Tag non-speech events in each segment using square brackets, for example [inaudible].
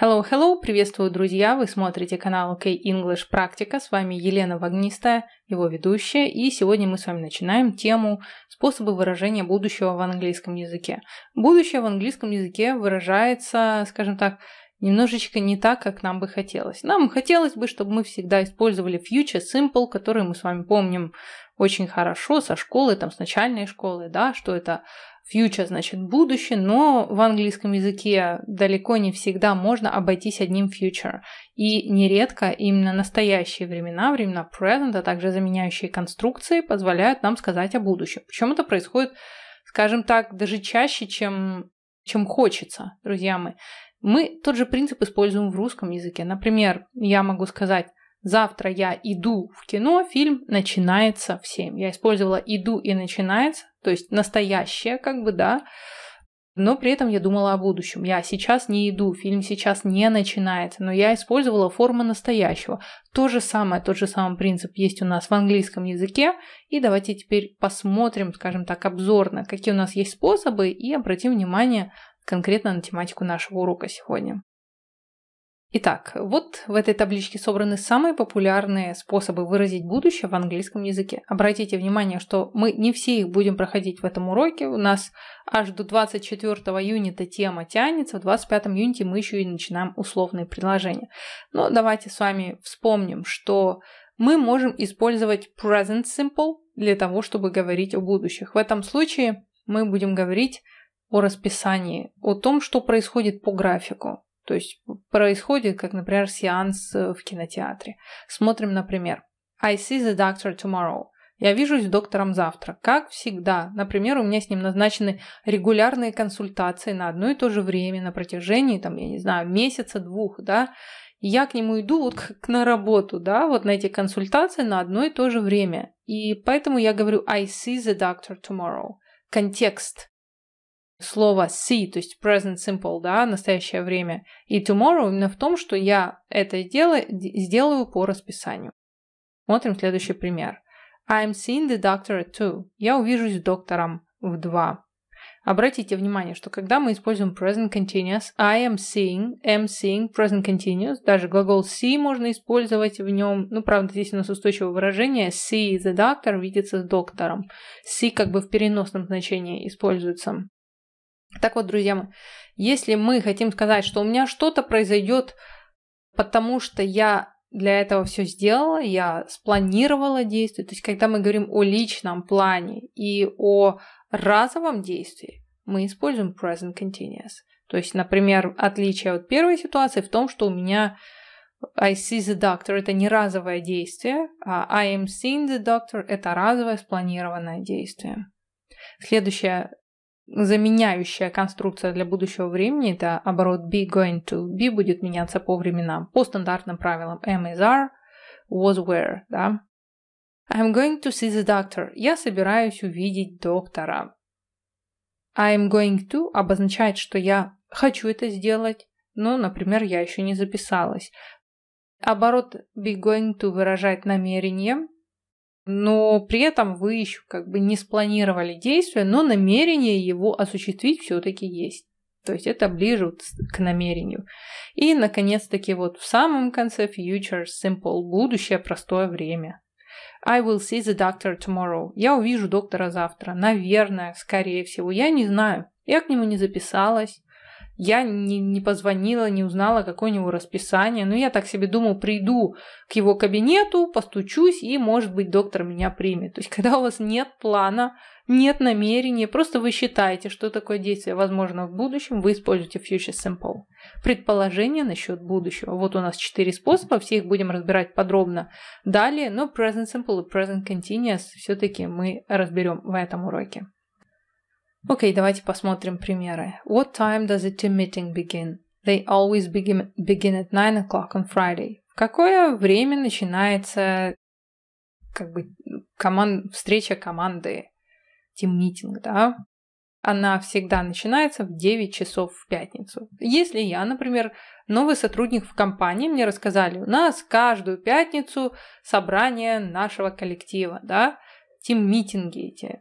Hello, hello, приветствую, друзья! Вы смотрите канал K English Практика, с вами Елена Вогнистая, его ведущая, и сегодня мы с вами начинаем тему «Способы выражения будущего в английском языке». Будущее в английском языке выражается, скажем так, немножечко не так, как нам бы хотелось. Нам хотелось бы, чтобы мы всегда использовали future simple, который мы с вами помним очень хорошо со школы, там, с начальной школы, да, что это Future значит будущее, но в английском языке далеко не всегда можно обойтись одним future. И нередко именно настоящие времена, времена present, а также заменяющие конструкции позволяют нам сказать о будущем. Причем это происходит, скажем так, даже чаще, чем, чем хочется, друзья мои. Мы тот же принцип используем в русском языке. Например, я могу сказать «завтра я иду в кино», фильм начинается в 7. Я использовала «иду» и «начинается», то есть настоящее, как бы, да, но при этом я думала о будущем. Я сейчас не иду, фильм сейчас не начинается, но я использовала формы настоящего. То же самое, тот же самый принцип есть у нас в английском языке. И давайте теперь посмотрим, скажем так, обзорно, какие у нас есть способы и обратим внимание конкретно на тематику нашего урока сегодня. Итак, вот в этой табличке собраны самые популярные способы выразить будущее в английском языке. Обратите внимание, что мы не все их будем проходить в этом уроке. У нас аж до 24 июня эта тема тянется. В 25 июня мы еще и начинаем условные предложения. Но давайте с вами вспомним, что мы можем использовать present simple для того, чтобы говорить о будущих. В этом случае мы будем говорить о расписании, о том, что происходит по графику. То есть происходит, как, например, сеанс э, в кинотеатре. Смотрим, например, I see the doctor tomorrow. Я вижусь с доктором завтра. Как всегда. Например, у меня с ним назначены регулярные консультации на одно и то же время на протяжении, там, я не знаю, месяца-двух, да. я к нему иду вот как на работу, да, вот на эти консультации на одно и то же время. И поэтому я говорю I see the doctor tomorrow. Контекст слово see, то есть present simple, да, настоящее время, и tomorrow именно в том, что я это делаю, сделаю по расписанию. Смотрим следующий пример. I'm seeing the doctor at two. Я увижусь с доктором в два. Обратите внимание, что когда мы используем present continuous, I am seeing, am seeing, present continuous, даже глагол see можно использовать в нем, ну, правда, здесь у нас устойчивое выражение see the doctor, видится с доктором. See как бы в переносном значении используется. Так вот, друзья мои, если мы хотим сказать, что у меня что-то произойдет, потому что я для этого все сделала, я спланировала действие, то есть когда мы говорим о личном плане и о разовом действии, мы используем present continuous. То есть, например, отличие от первой ситуации в том, что у меня I see the doctor – это не разовое действие, а I am seeing the doctor – это разовое спланированное действие. Следующая заменяющая конструкция для будущего времени – это оборот be going to. Be будет меняться по временам, по стандартным правилам am is are, was were. Да? I'm going to see the doctor. Я собираюсь увидеть доктора. I'm going to обозначает, что я хочу это сделать, но, например, я еще не записалась. Оборот be going to выражает намерение, но при этом вы еще как бы не спланировали действие, но намерение его осуществить все-таки есть. То есть это ближе к намерению. И, наконец-таки, вот в самом конце future simple – будущее простое время. I will see the doctor tomorrow. Я увижу доктора завтра. Наверное, скорее всего. Я не знаю. Я к нему не записалась. Я не, не позвонила, не узнала, какое у него расписание. Но ну, я так себе думал, приду к его кабинету, постучусь, и, может быть, доктор меня примет. То есть, [laughs] когда у вас нет плана, нет намерения, просто вы считаете, что такое действие возможно в будущем, вы используете Future Simple. Предположение насчет будущего. Вот у нас четыре способа, все их будем разбирать подробно далее, но Present Simple и Present Continuous все-таки мы разберем в этом уроке. Окей, давайте посмотрим примеры. What time does a team meeting begin? They always begin, begin at 9 o'clock on Friday. какое время начинается как бы команд, встреча команды, team meeting, да? Она всегда начинается в 9 часов в пятницу. Если я, например, новый сотрудник в компании, мне рассказали, у нас каждую пятницу собрание нашего коллектива, да, team митинги эти.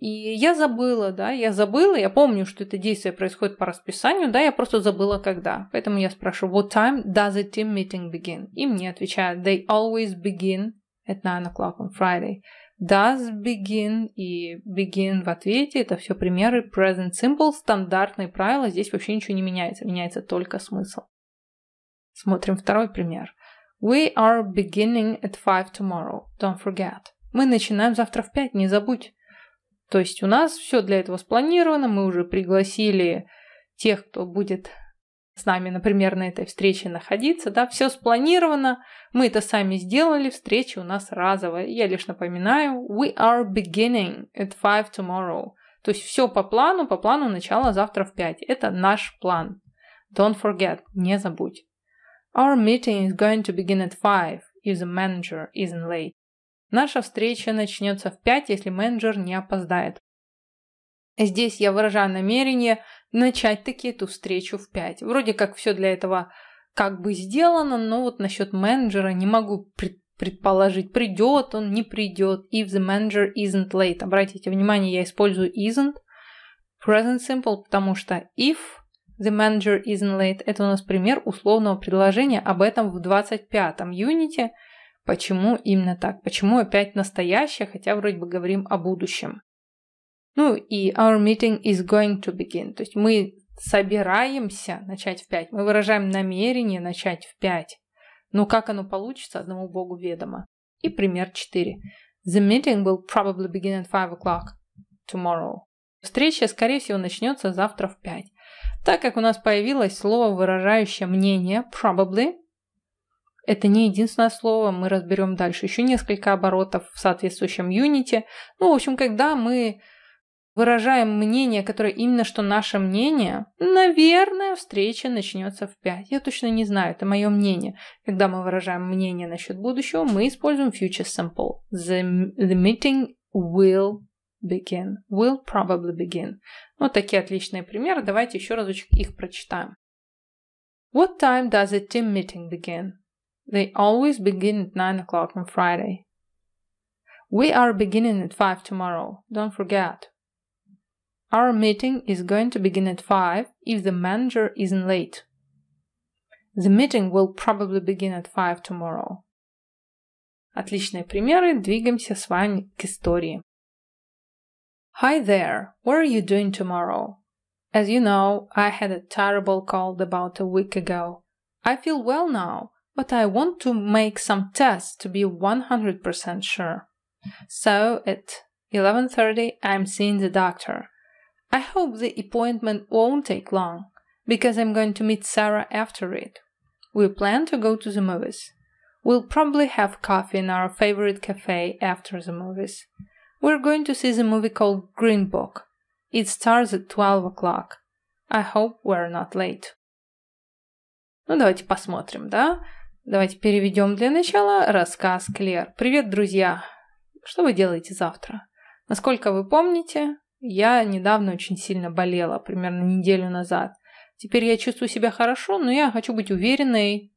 И я забыла, да, я забыла, я помню, что это действие происходит по расписанию, да, я просто забыла когда. Поэтому я спрашиваю, what time does a team meeting begin? И мне отвечают, they always begin at 9 o'clock on Friday. Does begin и begin в ответе, это все примеры present simple, стандартные правила, здесь вообще ничего не меняется, меняется только смысл. Смотрим второй пример. We are beginning at 5 tomorrow, don't forget. Мы начинаем завтра в 5, не забудь. То есть у нас все для этого спланировано, мы уже пригласили тех, кто будет с нами, например, на этой встрече находиться, да, все спланировано, мы это сами сделали, встреча у нас разовая. Я лишь напоминаю, we are beginning at five tomorrow. То есть все по плану, по плану начала завтра в 5. Это наш план. Don't forget, не забудь. Our meeting is going to begin at five. if the manager isn't late. Наша встреча начнется в пять, если менеджер не опоздает. Здесь я выражаю намерение начать-таки эту встречу в пять. Вроде как все для этого как бы сделано, но вот насчет менеджера не могу пред предположить, придет он, не придет, if the manager isn't late. Обратите внимание, я использую isn't, present simple, потому что if the manager isn't late, это у нас пример условного предложения об этом в 25-м юните – Почему именно так? Почему опять настоящее, хотя вроде бы говорим о будущем? Ну и our meeting is going to begin. То есть мы собираемся начать в пять. Мы выражаем намерение начать в пять. Но ну, как оно получится, одному богу ведомо. И пример четыре. The meeting will probably begin at five o'clock tomorrow. Встреча, скорее всего, начнется завтра в пять. Так как у нас появилось слово, выражающее мнение probably, это не единственное слово, мы разберем дальше еще несколько оборотов в соответствующем юните. Ну, в общем, когда мы выражаем мнение, которое именно что наше мнение, наверное, встреча начнется в 5. Я точно не знаю, это мое мнение. Когда мы выражаем мнение насчет будущего, мы используем future simple. The, the meeting will begin. Will probably begin. Вот такие отличные примеры. Давайте еще разочек их прочитаем. What time does the team meeting begin? They always begin at 9 o'clock on Friday. We are beginning at 5 tomorrow, don't forget. Our meeting is going to begin at 5 if the manager isn't late. The meeting will probably begin at 5 tomorrow. Отличные примеры, двигаемся с вами к истории. Hi there, what are you doing tomorrow? As you know, I had a terrible cold about a week ago. I feel well now, but I want to make some tests to be 100% sure. So at 11:30 I'm seeing the doctor. I hope the appointment won't take long because I'm going to meet Sarah after it. We plan to go to the movies. We'll probably have coffee in our favorite cafe after the movies. We're going to see the movie called Green Book. It starts at 12 o'clock. I hope we're not late. Ну, давайте посмотрим, да? Давайте переведем для начала рассказ Клер. Привет, друзья! Что вы делаете завтра? Насколько вы помните, я недавно очень сильно болела, примерно неделю назад. Теперь я чувствую себя хорошо, но я хочу быть уверенной.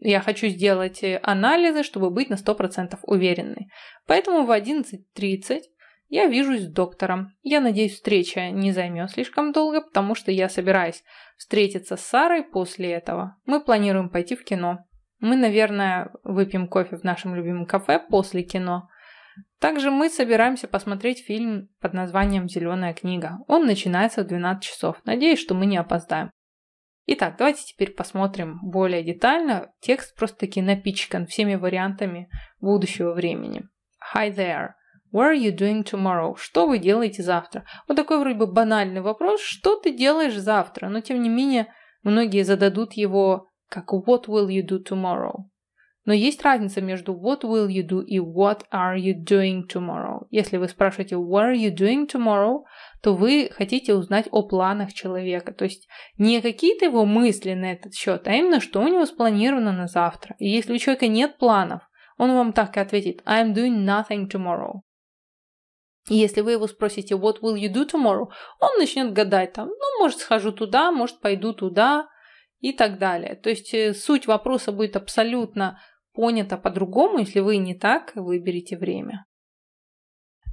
Я хочу сделать э, анализы, чтобы быть на 100% уверенной. Поэтому в 11.30 я вижусь с доктором. Я надеюсь, встреча не займет слишком долго, потому что я собираюсь встретиться с Сарой после этого. Мы планируем пойти в кино. Мы, наверное, выпьем кофе в нашем любимом кафе после кино. Также мы собираемся посмотреть фильм под названием «Зеленая книга». Он начинается в 12 часов. Надеюсь, что мы не опоздаем. Итак, давайте теперь посмотрим более детально. Текст просто-таки напичкан всеми вариантами будущего времени. Hi there. What are you doing tomorrow? Что вы делаете завтра? Вот такой вроде бы банальный вопрос. Что ты делаешь завтра? Но тем не менее, многие зададут его как «What will you do tomorrow?». Но есть разница между «What will you do?» и «What are you doing tomorrow?». Если вы спрашиваете «What are you doing tomorrow?», то вы хотите узнать о планах человека. То есть не какие-то его мысли на этот счет, а именно, что у него спланировано на завтра. И если у человека нет планов, он вам так и ответит «I'm doing nothing tomorrow». И если вы его спросите «What will you do tomorrow?», он начнет гадать там, ну, может, схожу туда, может, пойду туда, и так далее. То есть э, суть вопроса будет абсолютно понята по-другому, если вы не так выберете время.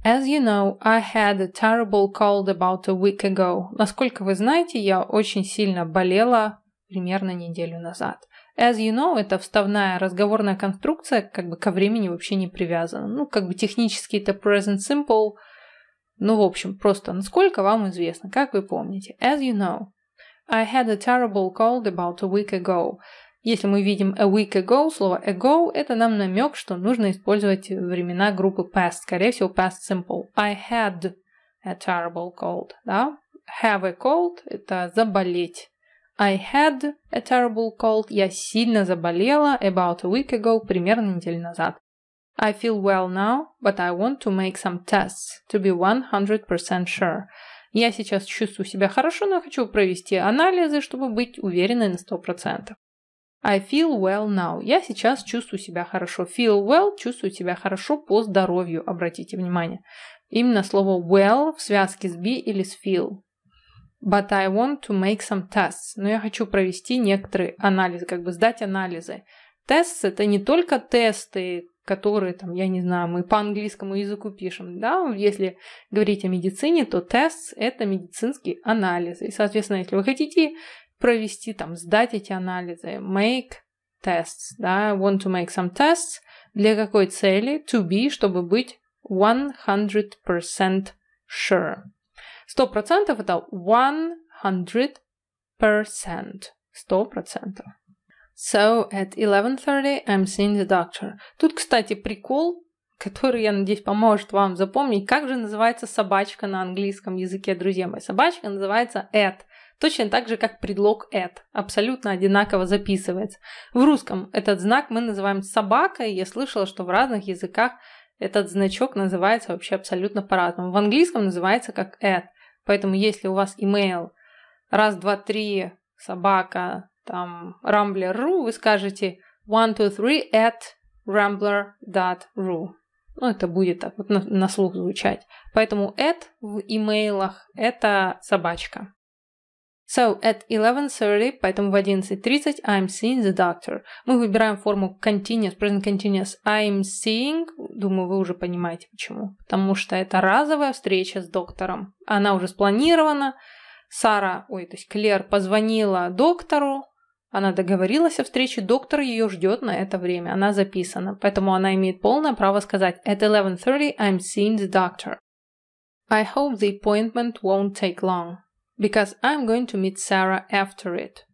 As you know, I had a terrible cold about a week ago. Насколько вы знаете, я очень сильно болела примерно неделю назад. As you know – это вставная разговорная конструкция, как бы ко времени вообще не привязана. Ну, как бы технически это present simple. Ну, в общем, просто насколько вам известно, как вы помните. As you know. I had a terrible cold about a week ago. Если мы видим a week ago, слово ago – это нам намек, что нужно использовать времена группы past. Скорее всего, past simple. I had a terrible cold. Да? Have a cold – это заболеть. I had a terrible cold. Я сильно заболела about a week ago, примерно неделю назад. I feel well now, but I want to make some tests to be 100% sure. Я сейчас чувствую себя хорошо, но хочу провести анализы, чтобы быть уверенной на 100%. I feel well now. Я сейчас чувствую себя хорошо. Feel well – чувствую себя хорошо по здоровью, обратите внимание. Именно слово well в связке с be или с feel. But I want to make some tests. Но я хочу провести некоторые анализы, как бы сдать анализы. Tests – это не только тесты, которые, там, я не знаю, мы по английскому языку пишем, да, если говорить о медицине, то тест – это медицинский анализ. И, соответственно, если вы хотите провести, там, сдать эти анализы, make tests, да, want to make some tests, для какой цели? To be, чтобы быть 100% sure. 100% это 100%. 100%. So at 11.30 I'm seeing the doctor. Тут, кстати, прикол, который, я надеюсь, поможет вам запомнить, как же называется собачка на английском языке, друзья мои. Собачка называется at. Точно так же, как предлог at. Абсолютно одинаково записывается. В русском этот знак мы называем собакой. Я слышала, что в разных языках этот значок называется вообще абсолютно по-разному. В английском называется как at. Поэтому если у вас email раз, два, три, собака, там Rambler.ru, вы скажете 123 at rambler.ru. Ну, это будет так вот на, на слух звучать. Поэтому at в имейлах – это собачка. So, at 11.30, поэтому в 11.30 I'm seeing the doctor. Мы выбираем форму continuous, present continuous. I'm seeing, думаю, вы уже понимаете почему. Потому что это разовая встреча с доктором. Она уже спланирована. Сара, ой, то есть Клер позвонила доктору, она договорилась о встрече, доктор ее ждет на это время, она записана, поэтому она имеет полное право сказать «At 11.30 I'm seeing the doctor». I hope the appointment won't take long, because I'm going to meet Sarah after it.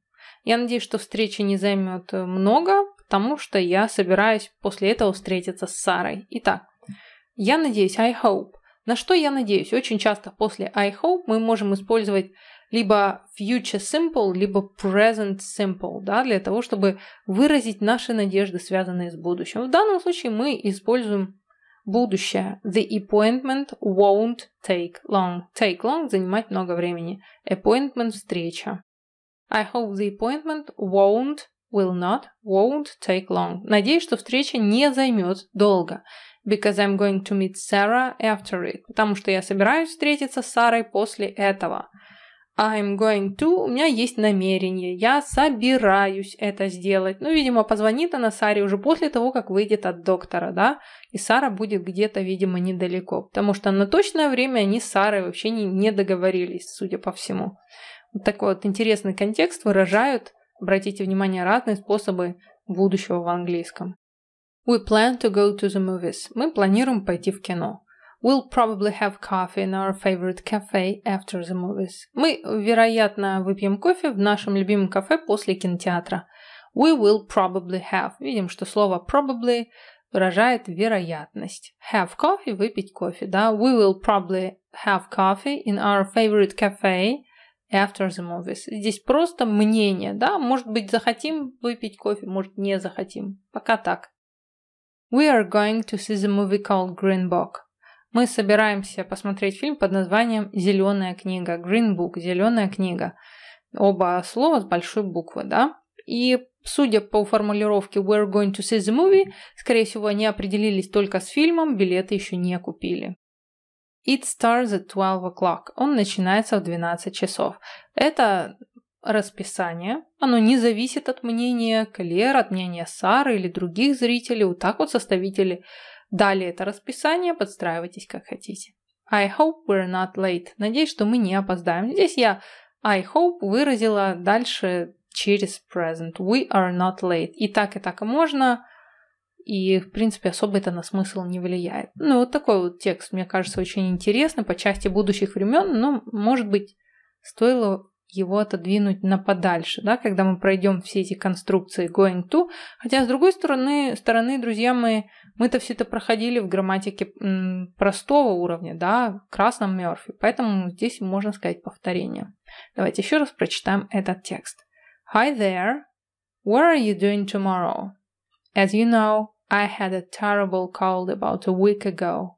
Я надеюсь, что встреча не займет э, много, потому что я собираюсь после этого встретиться с Сарой. Итак, я надеюсь, I hope. На что я надеюсь? Очень часто после I hope мы можем использовать либо future simple, либо present simple, да, для того, чтобы выразить наши надежды, связанные с будущим. В данном случае мы используем будущее. The appointment won't take long. Take long – занимать много времени. Appointment – встреча. I hope the appointment won't, will not, won't take long. Надеюсь, что встреча не займет долго. Because I'm going to meet Sarah after it. Потому что я собираюсь встретиться с Сарой после этого. I'm going to, у меня есть намерение, я собираюсь это сделать. Ну, видимо, позвонит она Саре уже после того, как выйдет от доктора, да? И Сара будет где-то, видимо, недалеко, потому что на точное время они с Сарой вообще не, не договорились, судя по всему. Вот такой вот интересный контекст выражают, обратите внимание, разные способы будущего в английском. We plan to go to the movies. Мы планируем пойти в кино. We'll probably have coffee in our favorite cafe after the movies. Мы, вероятно, выпьем кофе в нашем любимом кафе после кинотеатра. We will probably have. Видим, что слово probably выражает вероятность. Have coffee – выпить кофе, да? We will probably have coffee in our favorite cafe after the movies. Здесь просто мнение, да? Может быть, захотим выпить кофе, может, не захотим. Пока так. We are going to see the movie called Green Book. мы собираемся посмотреть фильм под названием «Зеленая книга», «Green Book», «Зеленая книга». Оба слова с большой буквы, да? И судя по формулировке «We're going to see the movie», скорее всего, они определились только с фильмом, билеты еще не купили. It starts at 12 o'clock. Он начинается в 12 часов. Это расписание. Оно не зависит от мнения Клер, от мнения Сары или других зрителей. Вот так вот составители Далее это расписание, подстраивайтесь как хотите. I hope we're not late. Надеюсь, что мы не опоздаем. Здесь я I hope выразила дальше через present. We are not late. И так, и так можно. И, в принципе, особо это на смысл не влияет. Ну, вот такой вот текст, мне кажется, очень интересный по части будущих времен, но, может быть, стоило его отодвинуть на подальше, да, когда мы пройдем все эти конструкции going to. Хотя, с другой стороны, стороны друзья, мы, мы-то все это проходили в грамматике простого уровня, да, в красном Мерфи, поэтому здесь можно сказать повторение. Давайте еще раз прочитаем этот текст. Hi there, what are you doing tomorrow? As you know, I had a terrible cold about a week ago.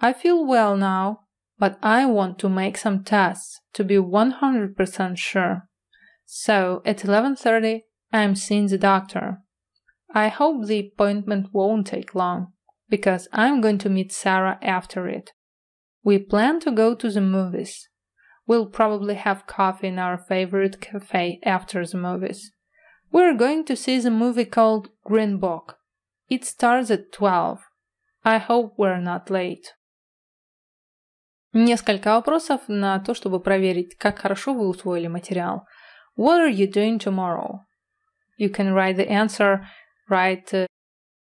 I feel well now, but I want to make some tests to be 100% sure. So at 11.30, I'm seeing the doctor. I hope the appointment won't take long, because I'm going to meet Sarah after it. We plan to go to the movies. We'll probably have coffee in our favorite cafe after the movies. We're going to see the movie called Green Book. It starts at 12. I hope we're not late. Несколько вопросов на то, чтобы проверить, как хорошо вы усвоили материал. What are you doing tomorrow? You can write the answer right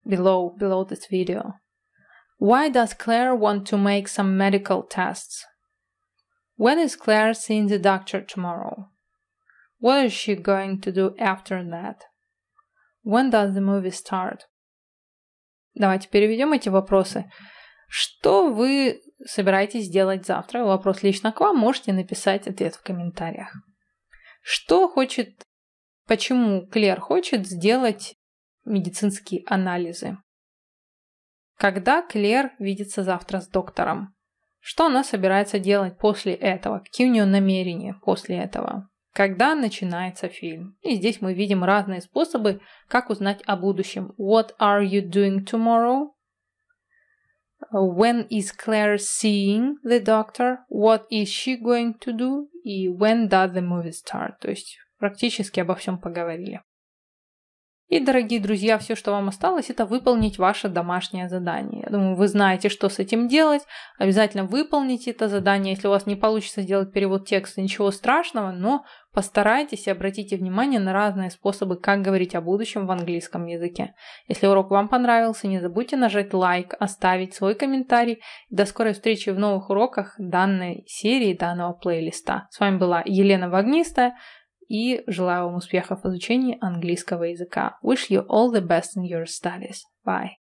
below, below this video. Why does Claire want to make some medical tests? When is Claire seeing the doctor tomorrow? What is she going to do after that? When does the movie start? Давайте переведем эти вопросы. Что вы собираетесь сделать завтра? Вопрос лично к вам, можете написать ответ в комментариях. Что хочет, почему Клер хочет сделать медицинские анализы? Когда Клер видится завтра с доктором? Что она собирается делать после этого? Какие у нее намерения после этого? Когда начинается фильм? И здесь мы видим разные способы, как узнать о будущем. What are you doing tomorrow? Uh, when is Claire seeing the doctor, what is she going to do и when does the movie start. То есть практически обо всем поговорили. И, дорогие друзья, все, что вам осталось, это выполнить ваше домашнее задание. Я думаю, вы знаете, что с этим делать. Обязательно выполните это задание. Если у вас не получится сделать перевод текста, ничего страшного, но постарайтесь и обратите внимание на разные способы, как говорить о будущем в английском языке. Если урок вам понравился, не забудьте нажать лайк, оставить свой комментарий. До скорой встречи в новых уроках данной серии, данного плейлиста. С вами была Елена Вагнистая. и желаю вам успехов в изучении английского языка. Wish you all the best in your studies. Bye.